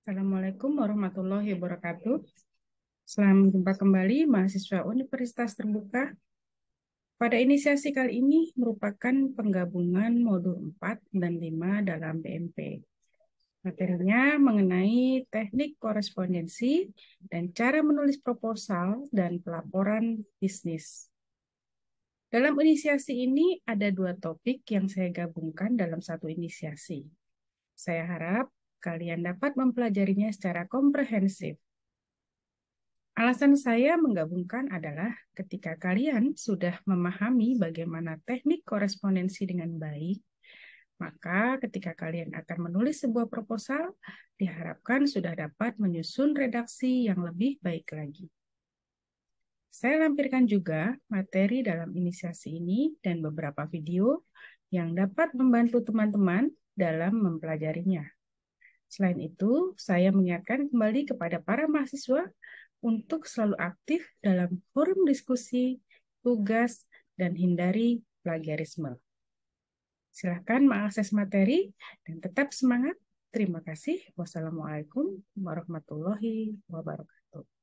Assalamualaikum warahmatullahi wabarakatuh. Selamat jumpa kembali mahasiswa Universitas Terbuka. Pada inisiasi kali ini merupakan penggabungan modul 4 dan 5 dalam BMP. Materinya mengenai teknik korespondensi dan cara menulis proposal dan pelaporan bisnis. Dalam inisiasi ini ada dua topik yang saya gabungkan dalam satu inisiasi. Saya harap kalian dapat mempelajarinya secara komprehensif. Alasan saya menggabungkan adalah ketika kalian sudah memahami bagaimana teknik korespondensi dengan baik, maka ketika kalian akan menulis sebuah proposal, diharapkan sudah dapat menyusun redaksi yang lebih baik lagi. Saya lampirkan juga materi dalam inisiasi ini dan beberapa video yang dapat membantu teman-teman dalam mempelajarinya. Selain itu, saya mengingatkan kembali kepada para mahasiswa untuk selalu aktif dalam forum diskusi, tugas, dan hindari plagiarisme. Silahkan mengakses materi dan tetap semangat. Terima kasih. Wassalamualaikum warahmatullahi wabarakatuh.